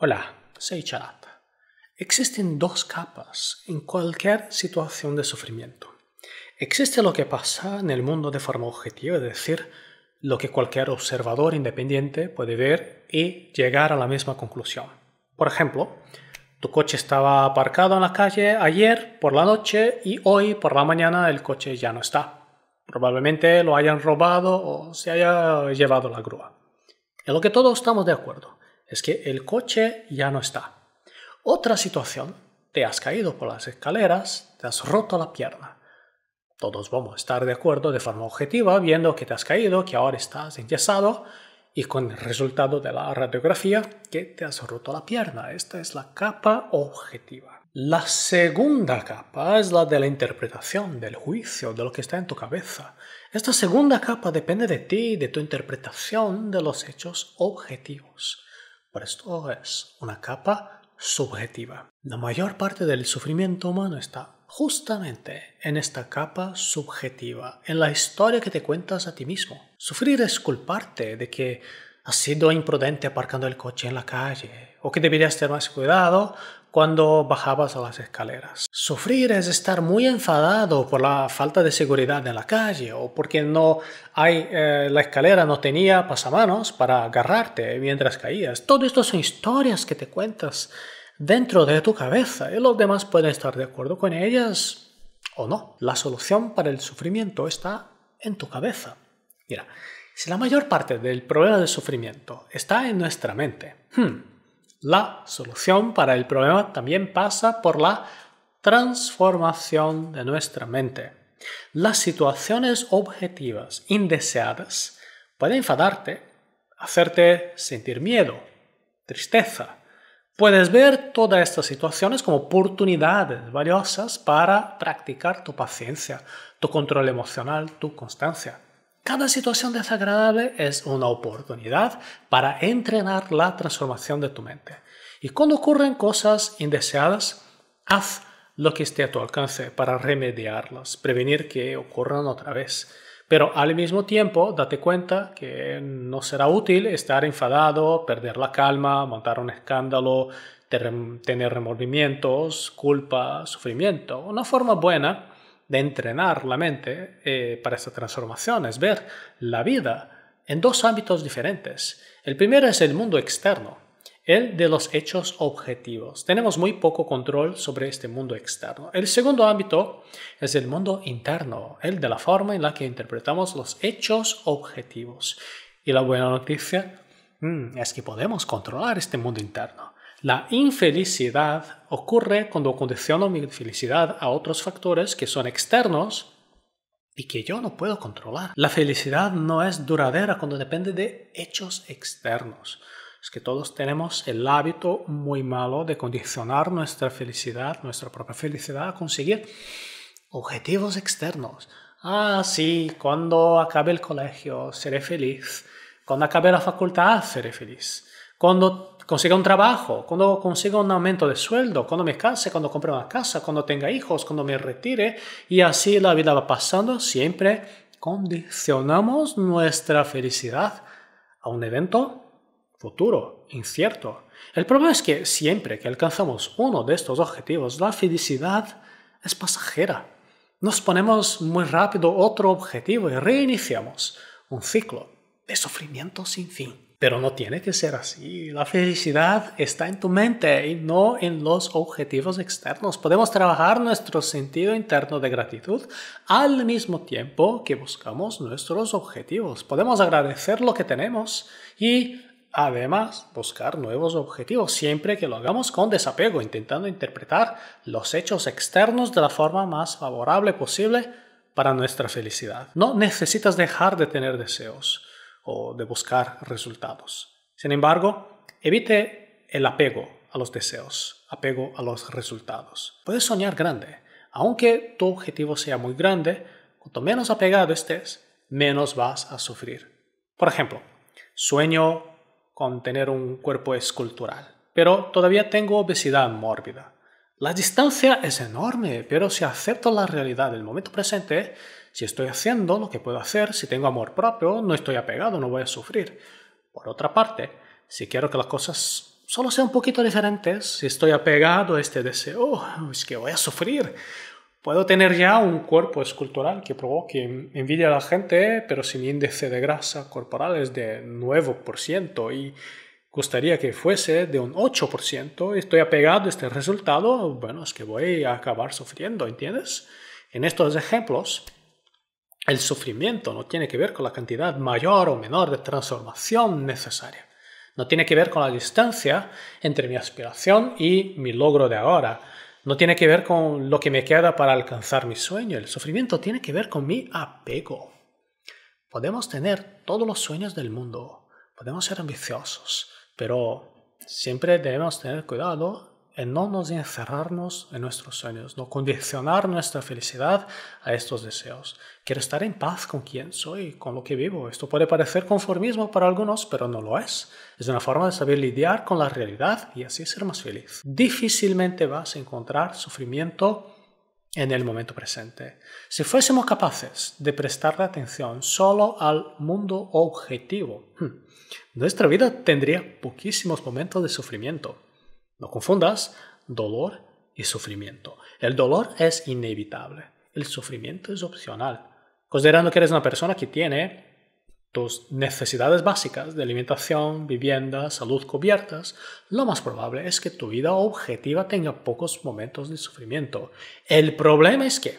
Hola, soy Charata. Existen dos capas en cualquier situación de sufrimiento. Existe lo que pasa en el mundo de forma objetiva, es decir, lo que cualquier observador independiente puede ver y llegar a la misma conclusión. Por ejemplo, tu coche estaba aparcado en la calle ayer por la noche y hoy por la mañana el coche ya no está. Probablemente lo hayan robado o se haya llevado la grúa. En lo que todos estamos de acuerdo es que el coche ya no está. Otra situación, te has caído por las escaleras, te has roto la pierna. Todos vamos a estar de acuerdo de forma objetiva, viendo que te has caído, que ahora estás enyesado y con el resultado de la radiografía que te has roto la pierna. Esta es la capa objetiva. La segunda capa es la de la interpretación, del juicio, de lo que está en tu cabeza. Esta segunda capa depende de ti, de tu interpretación de los hechos objetivos esto es una capa subjetiva. La mayor parte del sufrimiento humano está justamente en esta capa subjetiva, en la historia que te cuentas a ti mismo. Sufrir es culparte de que has sido imprudente aparcando el coche en la calle, o que deberías tener más cuidado cuando bajabas a las escaleras. Sufrir es estar muy enfadado por la falta de seguridad en la calle o porque no hay eh, la escalera no tenía pasamanos para agarrarte mientras caías. Todo esto son historias que te cuentas dentro de tu cabeza y los demás pueden estar de acuerdo con ellas o no. La solución para el sufrimiento está en tu cabeza. Mira, si la mayor parte del problema del sufrimiento está en nuestra mente, hmm, la solución para el problema también pasa por la transformación de nuestra mente. Las situaciones objetivas indeseadas pueden enfadarte, hacerte sentir miedo, tristeza. Puedes ver todas estas situaciones como oportunidades valiosas para practicar tu paciencia, tu control emocional, tu constancia. Cada situación desagradable es una oportunidad para entrenar la transformación de tu mente. Y cuando ocurren cosas indeseadas, haz lo que esté a tu alcance para remediarlas, prevenir que ocurran otra vez. Pero al mismo tiempo, date cuenta que no será útil estar enfadado, perder la calma, montar un escándalo, tener remordimientos, culpa, sufrimiento. Una forma buena de entrenar la mente eh, para esta transformación, es ver la vida en dos ámbitos diferentes. El primero es el mundo externo, el de los hechos objetivos. Tenemos muy poco control sobre este mundo externo. El segundo ámbito es el mundo interno, el de la forma en la que interpretamos los hechos objetivos. Y la buena noticia mm, es que podemos controlar este mundo interno. La infelicidad ocurre cuando condiciono mi felicidad a otros factores que son externos y que yo no puedo controlar. La felicidad no es duradera cuando depende de hechos externos. Es que todos tenemos el hábito muy malo de condicionar nuestra felicidad, nuestra propia felicidad a conseguir objetivos externos. Ah, sí, cuando acabe el colegio seré feliz. Cuando acabe la facultad seré feliz cuando consiga un trabajo, cuando consiga un aumento de sueldo, cuando me case, cuando compre una casa, cuando tenga hijos, cuando me retire. Y así la vida va pasando. Siempre condicionamos nuestra felicidad a un evento futuro, incierto. El problema es que siempre que alcanzamos uno de estos objetivos, la felicidad es pasajera. Nos ponemos muy rápido otro objetivo y reiniciamos un ciclo de sufrimiento sin fin. Pero no tiene que ser así. La felicidad está en tu mente y no en los objetivos externos. Podemos trabajar nuestro sentido interno de gratitud al mismo tiempo que buscamos nuestros objetivos. Podemos agradecer lo que tenemos y además buscar nuevos objetivos siempre que lo hagamos con desapego, intentando interpretar los hechos externos de la forma más favorable posible para nuestra felicidad. No necesitas dejar de tener deseos de buscar resultados. Sin embargo, evite el apego a los deseos, apego a los resultados. Puedes soñar grande. Aunque tu objetivo sea muy grande, cuanto menos apegado estés, menos vas a sufrir. Por ejemplo, sueño con tener un cuerpo escultural, pero todavía tengo obesidad mórbida. La distancia es enorme, pero si acepto la realidad del momento presente, si estoy haciendo lo que puedo hacer, si tengo amor propio, no estoy apegado, no voy a sufrir. Por otra parte, si quiero que las cosas solo sean un poquito diferentes, si estoy apegado a este deseo, oh, es que voy a sufrir. Puedo tener ya un cuerpo escultural que provoque envidia a la gente, pero si mi índice de grasa corporal es de 9% y gustaría que fuese de un 8%, estoy apegado a este resultado, bueno, es que voy a acabar sufriendo, ¿entiendes? En estos ejemplos, el sufrimiento no tiene que ver con la cantidad mayor o menor de transformación necesaria. No tiene que ver con la distancia entre mi aspiración y mi logro de ahora. No tiene que ver con lo que me queda para alcanzar mi sueño. El sufrimiento tiene que ver con mi apego. Podemos tener todos los sueños del mundo. Podemos ser ambiciosos. Pero siempre debemos tener cuidado en no nos encerrarnos en nuestros sueños, no condicionar nuestra felicidad a estos deseos. Quiero estar en paz con quien soy, y con lo que vivo. Esto puede parecer conformismo para algunos, pero no lo es. Es una forma de saber lidiar con la realidad y así ser más feliz. Difícilmente vas a encontrar sufrimiento en el momento presente. Si fuésemos capaces de prestarle atención solo al mundo objetivo, hmm, nuestra vida tendría poquísimos momentos de sufrimiento. No confundas dolor y sufrimiento. El dolor es inevitable, el sufrimiento es opcional. Considerando que eres una persona que tiene tus necesidades básicas de alimentación, vivienda, salud cubiertas, lo más probable es que tu vida objetiva tenga pocos momentos de sufrimiento. El problema es que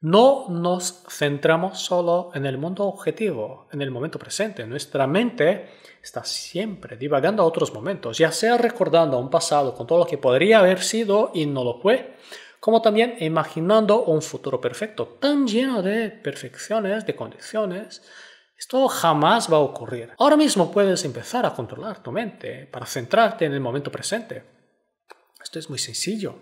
no nos centramos solo en el mundo objetivo, en el momento presente. Nuestra mente está siempre divagando a otros momentos, ya sea recordando un pasado con todo lo que podría haber sido y no lo fue, como también imaginando un futuro perfecto, tan lleno de perfecciones, de condiciones, esto jamás va a ocurrir. Ahora mismo puedes empezar a controlar tu mente para centrarte en el momento presente. Esto es muy sencillo.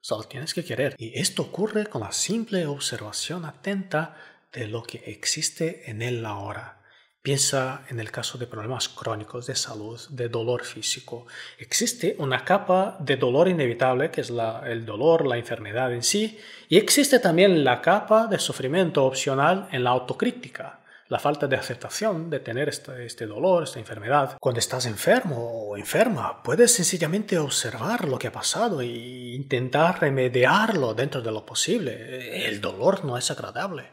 Solo tienes que querer. Y esto ocurre con la simple observación atenta de lo que existe en el ahora. Piensa en el caso de problemas crónicos de salud, de dolor físico. Existe una capa de dolor inevitable, que es el dolor, la enfermedad en sí, y existe también la capa de sufrimiento opcional en la autocrítica la falta de aceptación de tener este, este, dolor, esta enfermedad. Cuando estás enfermo o enferma, puedes sencillamente observar lo que ha pasado e intentar remediarlo dentro de lo posible. El dolor no es agradable,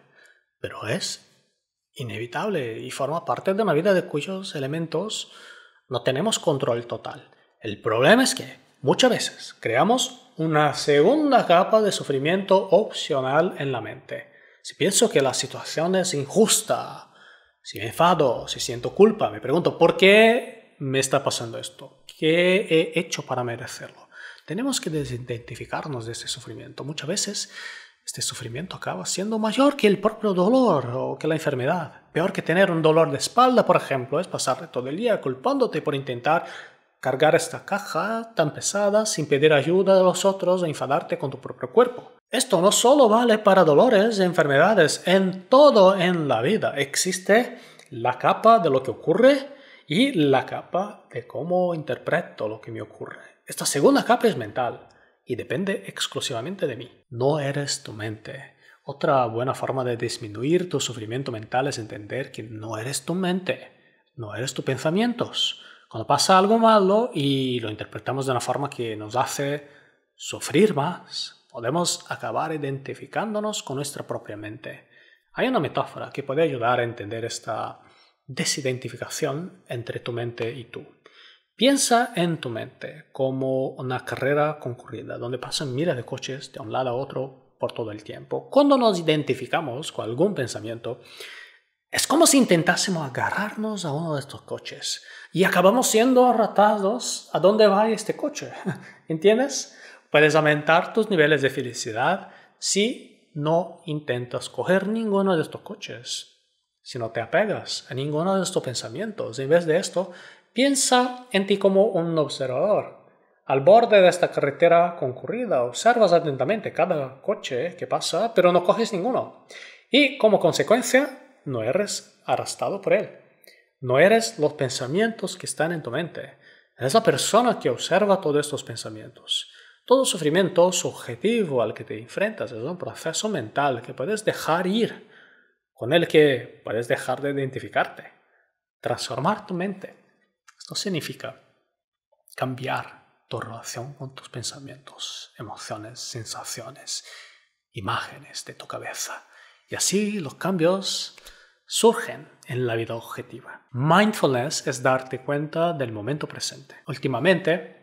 pero es inevitable y forma parte de una vida de cuyos elementos no tenemos control total. El problema es que muchas veces creamos una segunda capa de sufrimiento opcional en la mente si pienso que la situación es injusta, si me enfado, si siento culpa, me pregunto, ¿por qué me está pasando esto? ¿Qué he hecho para merecerlo? Tenemos que desidentificarnos de ese sufrimiento. Muchas veces este sufrimiento acaba siendo mayor que el propio dolor o que la enfermedad. Peor que tener un dolor de espalda, por ejemplo, es pasar todo el día culpándote por intentar cargar esta caja tan pesada sin pedir ayuda de los otros o e enfadarte con tu propio cuerpo. Esto no solo vale para dolores, y enfermedades, en todo en la vida existe la capa de lo que ocurre y la capa de cómo interpreto lo que me ocurre. Esta segunda capa es mental y depende exclusivamente de mí. No eres tu mente. Otra buena forma de disminuir tu sufrimiento mental es entender que no eres tu mente, no eres tus pensamientos, cuando pasa algo malo y lo interpretamos de una forma que nos hace sufrir más, podemos acabar identificándonos con nuestra propia mente. Hay una metáfora que puede ayudar a entender esta desidentificación entre tu mente y tú. Piensa en tu mente como una carrera concurrida donde pasan miles de coches de un lado a otro por todo el tiempo. Cuando nos identificamos con algún pensamiento, es como si intentásemos agarrarnos a uno de estos coches y acabamos siendo arratados. a dónde va este coche. ¿Entiendes? Puedes aumentar tus niveles de felicidad si no intentas coger ninguno de estos coches, si no te apegas a ninguno de estos pensamientos. En vez de esto, piensa en ti como un observador. Al borde de esta carretera concurrida, observas atentamente cada coche que pasa, pero no coges ninguno. Y como consecuencia, no eres arrastrado por él. No eres los pensamientos que están en tu mente. Eres la persona que observa todos estos pensamientos. Todo sufrimiento subjetivo al que te enfrentas es un proceso mental que puedes dejar ir, con el que puedes dejar de identificarte, transformar tu mente. Esto significa cambiar tu relación con tus pensamientos, emociones, sensaciones, imágenes de tu cabeza y así los cambios surgen en la vida objetiva. Mindfulness es darte cuenta del momento presente. Últimamente,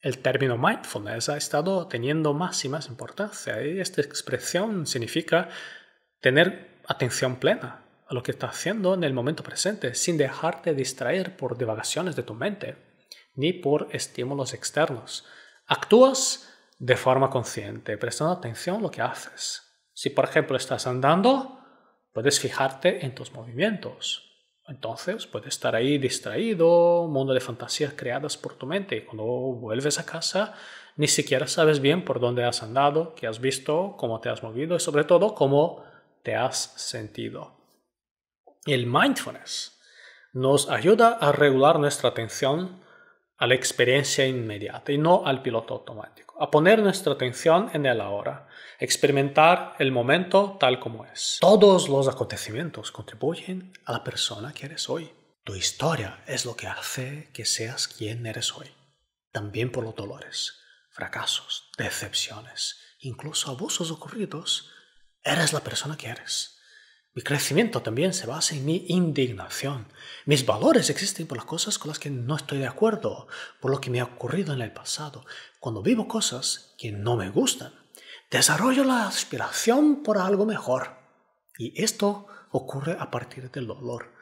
el término mindfulness ha estado teniendo más y más importancia esta expresión significa tener atención plena a lo que estás haciendo en el momento presente sin dejarte distraer por divagaciones de tu mente ni por estímulos externos. Actúas de forma consciente, prestando atención a lo que haces. Si por ejemplo estás andando, puedes fijarte en tus movimientos. Entonces puedes estar ahí distraído, mundo de fantasías creadas por tu mente. Y cuando vuelves a casa, ni siquiera sabes bien por dónde has andado, qué has visto, cómo te has movido y sobre todo cómo te has sentido. El mindfulness nos ayuda a regular nuestra atención a la experiencia inmediata y no al piloto automático, a poner nuestra atención en el ahora experimentar el momento tal como es. Todos los acontecimientos contribuyen a la persona que eres hoy. Tu historia es lo que hace que seas quien eres hoy. También por los dolores, fracasos, decepciones, incluso abusos ocurridos, eres la persona que eres. Mi crecimiento también se basa en mi indignación. Mis valores existen por las cosas con las que no estoy de acuerdo, por lo que me ha ocurrido en el pasado, cuando vivo cosas que no me gustan desarrollo la aspiración por algo mejor. Y esto ocurre a partir del dolor.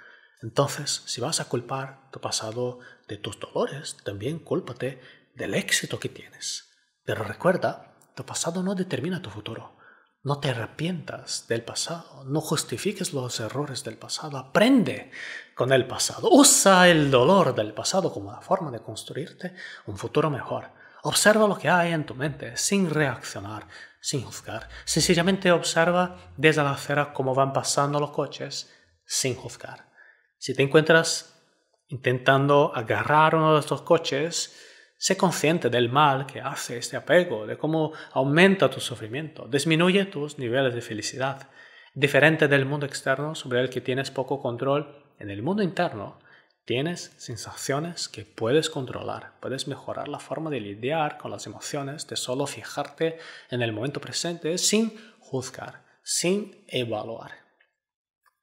Entonces, si vas a culpar tu pasado de tus dolores, también cúlpate del éxito que tienes. Pero recuerda, tu pasado no determina tu futuro. No te arrepientas del pasado, no justifiques los errores del pasado, aprende con el pasado, usa el dolor del pasado como la forma de construirte un futuro mejor. Observa lo que hay en tu mente sin reaccionar, sin juzgar. Sencillamente observa desde la acera cómo van pasando los coches sin juzgar. Si te encuentras intentando agarrar uno de estos coches, sé consciente del mal que hace este apego, de cómo aumenta tu sufrimiento, disminuye tus niveles de felicidad. Diferente del mundo externo sobre el que tienes poco control, en el mundo interno Tienes sensaciones que puedes controlar, puedes mejorar la forma de lidiar con las emociones, de solo fijarte en el momento presente sin juzgar, sin evaluar.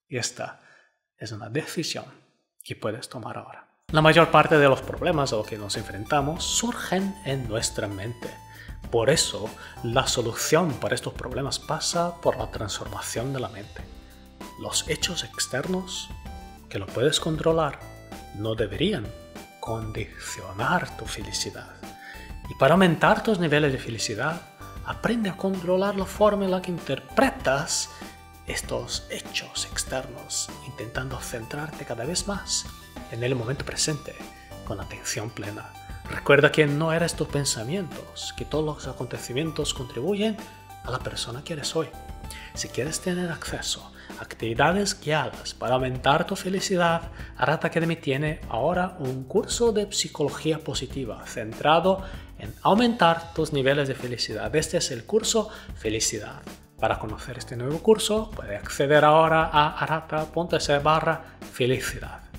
Y esta es una decisión que puedes tomar ahora. La mayor parte de los problemas a los que nos enfrentamos surgen en nuestra mente. Por eso, la solución para estos problemas pasa por la transformación de la mente. Los hechos externos, que lo puedes controlar, no deberían condicionar tu felicidad. Y para aumentar tus niveles de felicidad, aprende a controlar la forma en la que interpretas estos hechos externos, intentando centrarte cada vez más en el momento presente, con atención plena. Recuerda que no eres tus pensamientos, que todos los acontecimientos contribuyen a la persona que eres hoy. Si quieres tener acceso a actividades guiadas para aumentar tu felicidad, Arata Academy tiene ahora un curso de psicología positiva centrado en aumentar tus niveles de felicidad. Este es el curso Felicidad. Para conocer este nuevo curso, puedes acceder ahora a arata.se barra felicidad.